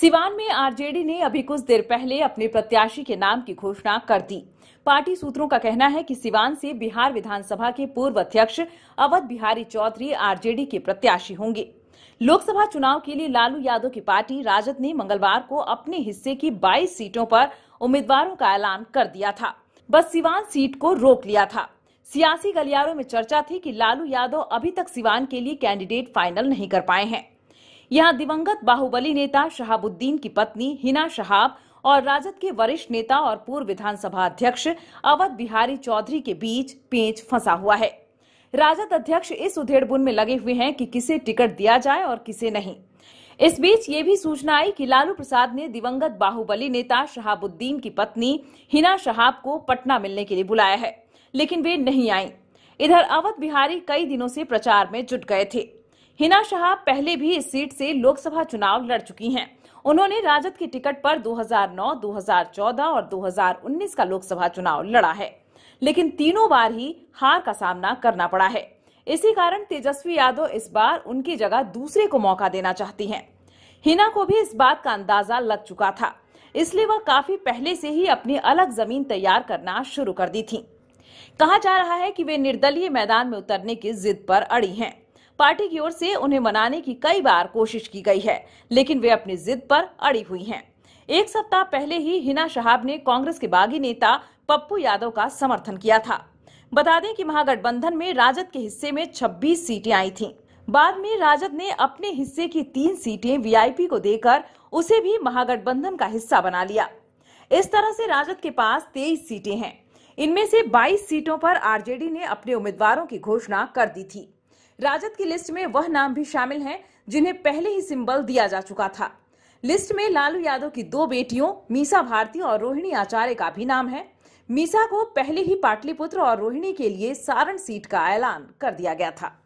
सिवान में आरजेडी ने अभी कुछ देर पहले अपने प्रत्याशी के नाम की घोषणा कर दी पार्टी सूत्रों का कहना है कि सिवान से बिहार विधानसभा के पूर्व अध्यक्ष अवध बिहारी चौधरी आरजेडी के प्रत्याशी होंगे लोकसभा चुनाव के लिए लालू यादव की पार्टी राजद ने मंगलवार को अपने हिस्से की 22 सीटों पर उम्मीदवारों का ऐलान कर दिया था बस सिवान सीट को रोक लिया था सियासी गलियारों में चर्चा थी कि लालू यादव अभी तक सिवान के लिए कैंडिडेट फाइनल नहीं कर पाए हैं यहां दिवंगत बाहुबली नेता शहाबुद्दीन की पत्नी हिना शहाब और राजद के वरिष्ठ नेता और पूर्व विधानसभा अध्यक्ष अवध बिहारी चौधरी के बीच पेच फंसा हुआ है राजद अध्यक्ष इस उधेड़बुन में लगे हुए हैं कि किसे टिकट दिया जाए और किसे नहीं इस बीच ये भी सूचना आई कि लालू प्रसाद ने दिवंगत बाहुबली नेता शहाबुद्दीन की पत्नी हिना शहाब को पटना मिलने के लिए बुलाया है लेकिन वे नहीं आई इधर अवध बिहारी कई दिनों से प्रचार में जुट गए थे हिना शाह पहले भी इस सीट से लोकसभा चुनाव लड़ चुकी हैं उन्होंने राजद की टिकट पर 2009, 2014 और 2019 का लोकसभा चुनाव लड़ा है लेकिन तीनों बार ही हार का सामना करना पड़ा है इसी कारण तेजस्वी यादव इस बार उनकी जगह दूसरे को मौका देना चाहती हैं। हिना को भी इस बात का अंदाजा लग चुका था इसलिए वह काफी पहले से ही अपनी अलग जमीन तैयार करना शुरू कर दी थी कहा जा रहा है कि वे निर्दलीय मैदान में उतरने की जिद पर अड़ी हैं। पार्टी की ओर से उन्हें मनाने की कई बार कोशिश की गई है लेकिन वे अपनी जिद पर अड़ी हुई हैं। एक सप्ताह पहले ही हिना शहाब ने कांग्रेस के बागी नेता पप्पू यादव का समर्थन किया था बता दें कि महागठबंधन में राजद के हिस्से में 26 सीटें आई थीं। बाद में राजद ने अपने हिस्से की तीन सीटें वीआईपी को देकर उसे भी महागठबंधन का हिस्सा बना लिया इस तरह से राजद के पास 23 सीटें हैं इनमें से 22 सीटों पर आरजेडी ने अपने उम्मीदवारों की घोषणा कर दी थी राजद की लिस्ट में वह नाम भी शामिल हैं जिन्हें पहले ही सिंबल दिया जा चुका था लिस्ट में लालू यादव की दो बेटियों मीसा भारती और रोहिणी आचार्य का भी नाम है मीसा को पहले ही पाटलिपुत्र और रोहिणी के लिए सारण सीट का ऐलान कर दिया गया था